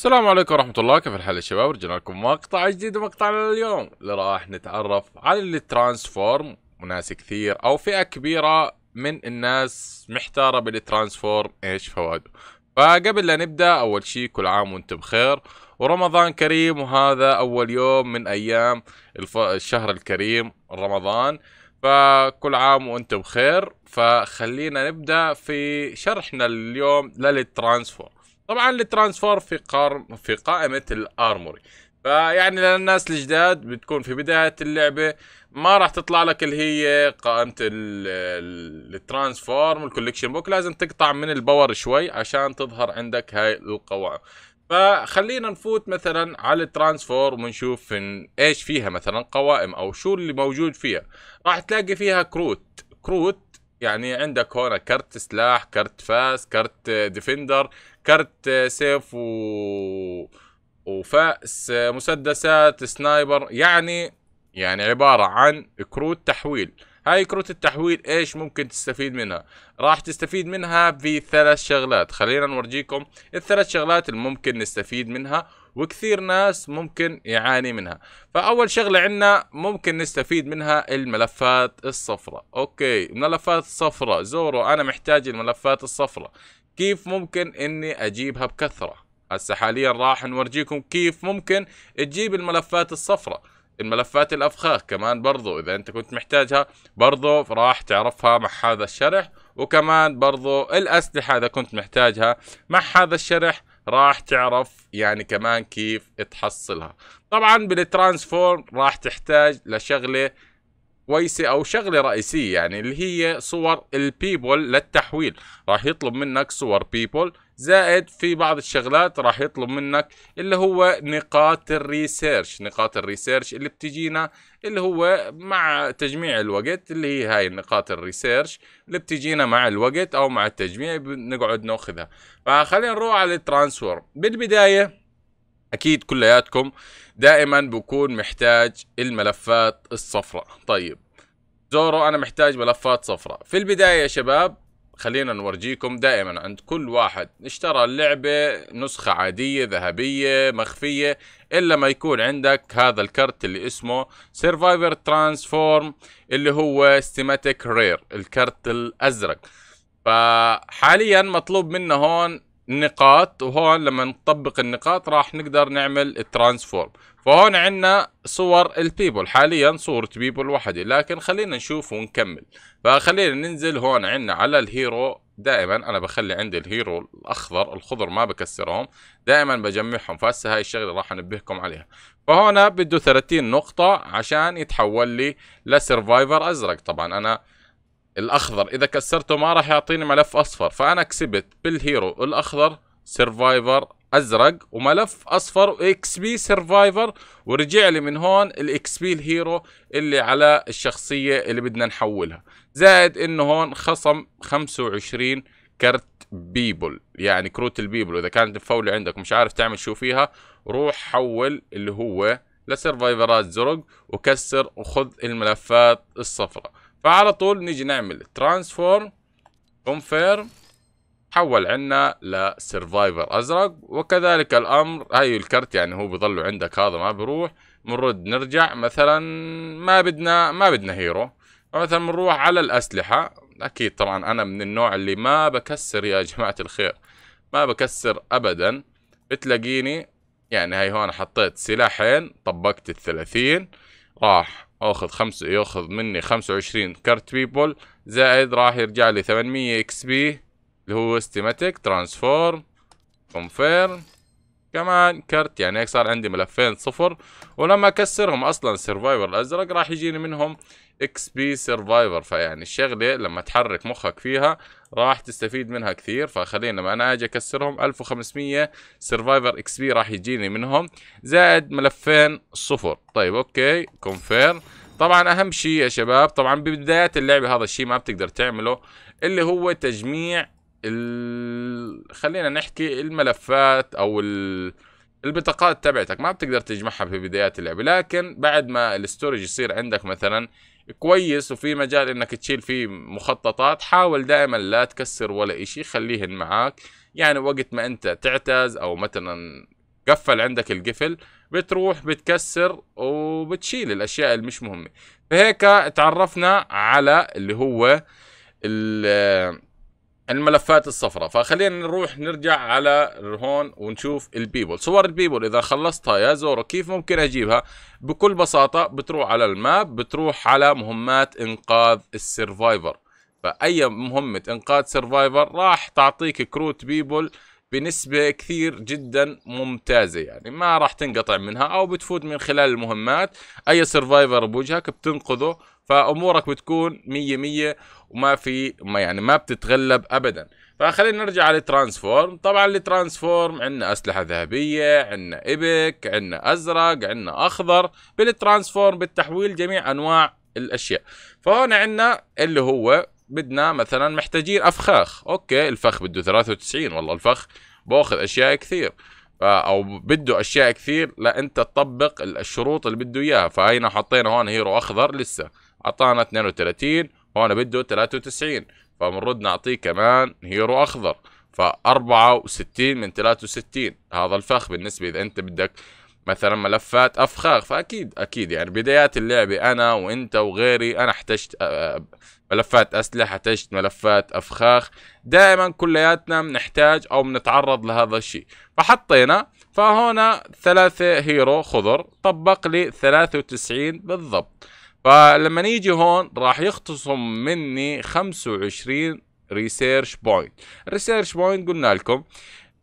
السلام عليكم ورحمة الله كيف الحال يا شباب رجعنا لكم مقطع جديد ومقطعنا اليوم اللي راح نتعرف على الترانسفورم وناس كثير او فئة كبيرة من الناس محتارة بالترانسفورم ايش فوائده فقبل لا نبدأ اول شيء كل عام وانتم بخير ورمضان كريم وهذا اول يوم من ايام الف... الشهر الكريم رمضان فكل عام وانتم بخير فخلينا نبدأ في شرحنا اليوم للترانسفورم طبعا الترانسفور في قار... في قائمه الارموري فيعني للناس الجداد بتكون في بداية اللعبة ما راح تطلع لك اللي هي قائمة الترانسفورم الكوليكشن بوك لازم تقطع من الباور شوي عشان تظهر عندك هاي القوائم فخلينا نفوت مثلا على الترانسفورم ونشوف ايش فيها مثلا قوائم او شو اللي موجود فيها راح تلاقي فيها كروت كروت يعني عندك هون كرت سلاح كرت فاس كرت ديفندر كرت سيف و... وفأس مسدسات سنايبر يعني يعني عبارة عن كروت تحويل هاي كروت التحويل ايش ممكن تستفيد منها راح تستفيد منها بثلاث شغلات خلينا نورجيكم الثلاث شغلات الممكن نستفيد منها وكثير ناس ممكن يعاني منها فاول شغله عندنا ممكن نستفيد منها الملفات الصفراء اوكي ملفات الصفراء زورو انا محتاج الملفات الصفراء كيف ممكن اني اجيبها بكثره هسه حاليا راح نورجيكم كيف ممكن تجيب الملفات الصفراء الملفات الافخاخ كمان برضو اذا انت كنت محتاجها برضو راح تعرفها مع هذا الشرح وكمان برضو الاسلحه اذا كنت محتاجها مع هذا الشرح راح تعرف يعني كمان كيف تحصلها طبعا بالترانسفورم راح تحتاج لشغله كويسه او شغله رئيسيه يعني اللي هي صور البيبول للتحويل راح يطلب منك صور بيبول زائد في بعض الشغلات راح يطلب منك اللي هو نقاط الريسيرش نقاط الريسيرش اللي بتجينا اللي هو مع تجميع الوقت اللي هي هاي نقاط الريسيرش اللي بتجينا مع الوقت او مع التجميع بنقعد ناخذها فخلينا نروح على الترانسفورم بالبدايه اكيد كلياتكم دائما بكون محتاج الملفات الصفراء طيب زورو انا محتاج ملفات صفراء في البدايه يا شباب خلينا نورجيكم دائما عند كل واحد اشترى اللعبة نسخة عادية ذهبية مخفية إلا ما يكون عندك هذا الكرت اللي اسمه سيرفايفر ترانسفورم اللي هو ستيماتيك رير الكرت الأزرق فحاليا مطلوب منا هون نقاط وهون لما نطبق النقاط راح نقدر نعمل ترانسفورم فهون عندنا صور البيبل حاليا صورة بيبل وحدة لكن خلينا نشوف ونكمل فخلينا ننزل هون عندنا على الهيرو دائما انا بخلي عندي الهيرو الاخضر الخضر ما بكسرهم دائما بجمعهم فهسه هاي الشغله راح انبهكم عليها فهون بده 30 نقطه عشان يتحول لي لسرفايفر ازرق طبعا انا الاخضر اذا كسرته ما راح يعطيني ملف اصفر فانا كسبت بالهيرو الاخضر سرفايفر ازرق وملف اصفر واكس بي سرفايفر ورجع لي من هون الاكس بي الهيرو اللي على الشخصيه اللي بدنا نحولها زائد انه هون خصم 25 كرت بيبل يعني كروت البيبل اذا كانت الفوله عندك مش عارف تعمل شو فيها روح حول اللي هو لسرفايفرات زرق وكسر وخذ الملفات الصفراء فعلى طول نيجي نعمل ترانسفورم كونفيرم حول عنا لسرفايفر ازرق وكذلك الامر هاي الكرت يعني هو بيظل عندك هذا ما بيروح بنرد نرجع مثلا ما بدنا ما بدنا هيرو مثلا بنروح على الاسلحه اكيد طبعا انا من النوع اللي ما بكسر يا جماعه الخير ما بكسر ابدا بتلاقيني يعني هاي هون حطيت سلاحين طبقت الثلاثين راح اخذ خمس ياخذ مني 25 كارت بيبول زائد راح يرجع لي 800 اكس بي اللي هو استيماتيك ترانسفورم كونفيرم كمان كرت يعني هيك صار عندي ملفين صفر ولما اكسرهم اصلا سرفايفر الازرق راح يجيني منهم اكس بي سرفايفر فيعني الشغله لما تحرك مخك فيها راح تستفيد منها كثير فخلينا ما انا اجي اكسرهم 1500 سرفايفر اكس بي راح يجيني منهم زائد ملفين صفر طيب اوكي كونفيرم طبعا اهم شيء يا شباب طبعا ببدايه اللعبه هذا الشيء ما بتقدر تعمله اللي هو تجميع ال... خلينا نحكي الملفات او ال... البطاقات تبعتك ما بتقدر تجمعها في بدايات اللعبه لكن بعد ما الاستورج يصير عندك مثلا كويس وفي مجال انك تشيل فيه مخططات حاول دائما لا تكسر ولا اشي خليهن معاك يعني وقت ما انت تعتز او مثلا قفل عندك القفل بتروح بتكسر وبتشيل الاشياء اللي مش مهمه فهيك تعرفنا على اللي هو الـ الملفات الصفراء فخلينا نروح نرجع على هون ونشوف البيبول صور البيبول اذا خلصتها يا زورو كيف ممكن اجيبها بكل بساطة بتروح على الماب بتروح على مهمات انقاذ السيرفايفر فاي مهمة انقاذ سيرفايفر راح تعطيك كروت بيبول بنسبة كثير جدا ممتازة يعني ما راح تنقطع منها او بتفوت من خلال المهمات اي سرفايفر بوجهك بتنقذه فامورك بتكون مية مية وما في ما يعني ما بتتغلب ابدا فخلينا نرجع على الترانسفورم طبعا الترانسفورم عندنا اسلحه ذهبيه عندنا ايبك عندنا ازرق عندنا اخضر بالترانسفورم بالتحويل جميع انواع الاشياء فهون عندنا اللي هو بدنا مثلا محتاجين افخاخ اوكي الفخ بده 93 والله الفخ باخذ اشياء كثير او بده اشياء كثير لانت تطبق الشروط اللي بده اياها فهينا حطينا هون هيرو اخضر لسه اعطانا 32 هون بده 93 فبنرد نعطيه كمان هيرو اخضر ف 64 من 63 هذا الفخ بالنسبه اذا انت بدك مثلا ملفات افخاخ فاكيد اكيد يعني بدايات اللعبه انا وانت وغيري انا احتجت آه، ملفات اسلحه احتجت ملفات افخاخ دائما كلياتنا بنحتاج او بنتعرض لهذا الشيء فحطينا فهنا ثلاثه هيرو خضر طبق لي 93 بالضبط فلما نيجي هون راح يختصم مني 25 ريسيرش بوينت الريسيرش بوينت قلنا لكم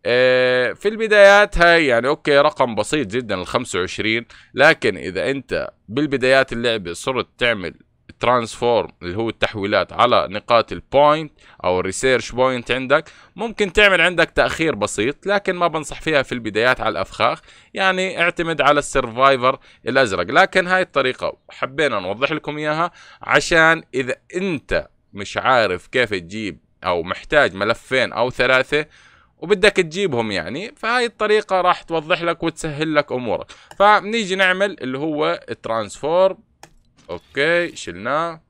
آه، في البدايات هاي يعني اوكي رقم بسيط جدا ال 25 لكن اذا انت بالبدايات اللعبه صرت تعمل ترانسفورم اللي هو التحويلات على نقاط البوينت او الريسيرش بوينت عندك ممكن تعمل عندك تاخير بسيط لكن ما بنصح فيها في البدايات على الافخاخ يعني اعتمد على السرفايفر الازرق لكن هاي الطريقه حبينا نوضح لكم اياها عشان اذا انت مش عارف كيف تجيب او محتاج ملفين او ثلاثه وبدك تجيبهم يعني فهاي الطريقة راح توضح لك وتسهل لك أمورك فبنيجي نعمل اللي هو الترانسفورم أوكي شلناه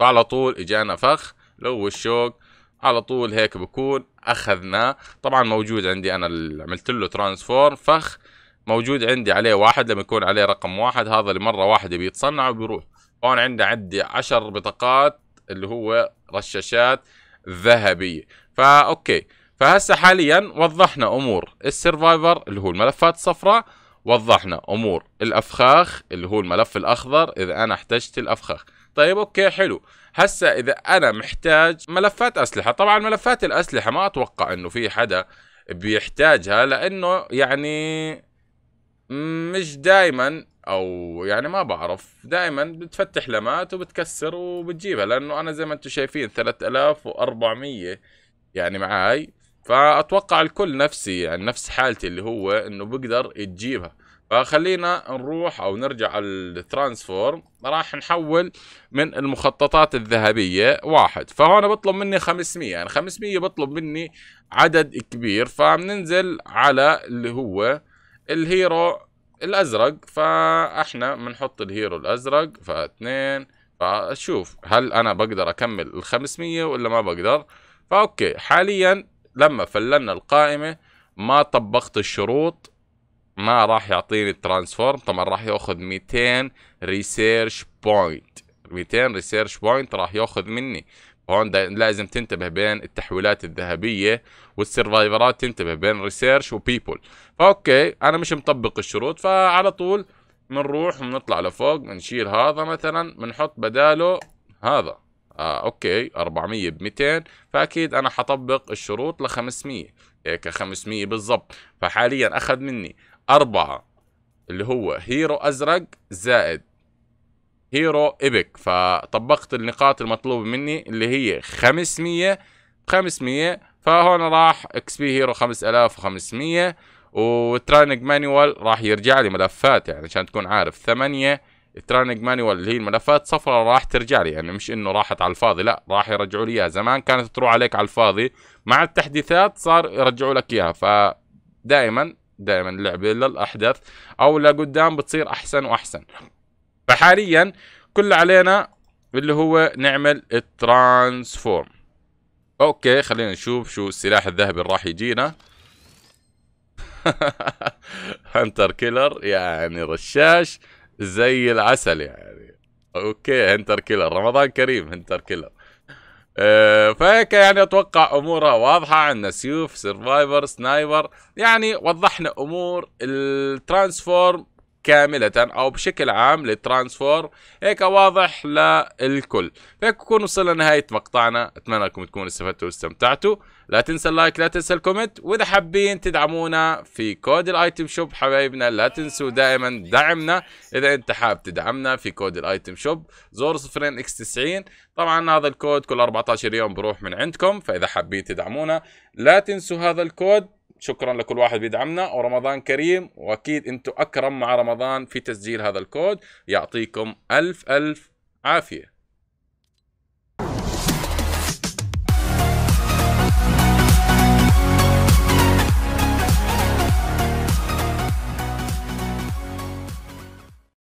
وعلى طول إجانا فخ اللي هو الشوك على طول هيك بكون أخذناه طبعا موجود عندي أنا اللي عملت له ترانسفورم فخ موجود عندي عليه واحد لما يكون عليه رقم واحد هذا لمرة واحدة بيتصنع وبيروح هون عندي عندي عشر بطاقات اللي هو رشاشات ذهبية فا أوكي فهسه حاليا وضحنا امور السرفايفر اللي هو الملفات الصفراء وضحنا امور الافخاخ اللي هو الملف الاخضر اذا انا احتجت الافخاخ طيب اوكي حلو هسه اذا انا محتاج ملفات اسلحه طبعا ملفات الاسلحه ما اتوقع انه في حدا بيحتاجها لانه يعني مش دائما او يعني ما بعرف دائما بتفتح لمات وبتكسر وبتجيبها لانه انا زي ما انتم شايفين 3400 يعني معاي فاتوقع الكل نفسي يعني نفس حالتي اللي هو انه بقدر تجيبها فخلينا نروح او نرجع الترانسفورم راح نحول من المخططات الذهبيه واحد فهون بطلب مني 500 يعني 500 بطلب مني عدد كبير فبننزل على اللي هو الهيرو الازرق فاحنا بنحط الهيرو الازرق فاثنين فشوف هل انا بقدر اكمل ال 500 ولا ما بقدر فاوكي حاليا لما فلنا القائمه ما طبقت الشروط ما راح يعطيني الترانسفورم طبعا راح ياخذ 200 ريسيرش بوينت 200 ريسيرش بوينت راح ياخذ مني هون لازم تنتبه بين التحويلات الذهبيه والسرفايفرات تنتبه بين ريسيرش وبيبول فاوكي انا مش مطبق الشروط فعلى طول بنروح بنطلع لفوق بنشيل هذا مثلا بنحط بداله هذا آه اوكي 400 ب 200 فاكيد انا حطبق الشروط ل 500 هيك 500 بالضبط فحاليا اخذ مني 4 اللي هو هيرو ازرق زائد هيرو ايبك فطبقت النقاط المطلوبه مني اللي هي 500 500 فهون راح اكس بي هيرو 5500 وترانج مانيوال راح يرجع لي ملفات يعني عشان تكون عارف 8 الترانج مانيوال اللي هي الملفات صفراء راح ترجع لي يعني مش انه راحت على الفاضي لا راح يرجعوا لي اياها زمان كانت تروح عليك على الفاضي مع التحديثات صار يرجعوا لك اياها فدائما دائما اللعبه للاحدث او لقدام بتصير احسن واحسن فحاليا كل علينا اللي هو نعمل الترانسفورم اوكي خلينا نشوف شو السلاح الذهبي اللي راح يجينا هانتر كيلر يعني رشاش زي العسل يعني اوكي هنتر كيلر رمضان كريم هنتر كيلر أه فهيك يعني اتوقع امورها واضحه عندنا سيوف سرفايفر سنايبر يعني وضحنا امور الترانسفورم كاملة أو بشكل عام للترانسفور هيك واضح للكل هيك نكون وصلنا لنهاية مقطعنا أتمنى أنكم تكونوا استفدتوا واستمتعتوا لا تنسى اللايك لا تنسى الكومنت وإذا حابين تدعمونا في كود الايتم شوب حبايبنا لا تنسوا دائما دعمنا إذا أنت حاب تدعمنا في كود الايتم شوب زور صفرين اكس 90 طبعا هذا الكود كل 14 يوم بروح من عندكم فإذا حابين تدعمونا لا تنسوا هذا الكود شكرا لكل واحد بيدعمنا ورمضان كريم واكيد انتم اكرم مع رمضان في تسجيل هذا الكود يعطيكم الف الف عافيه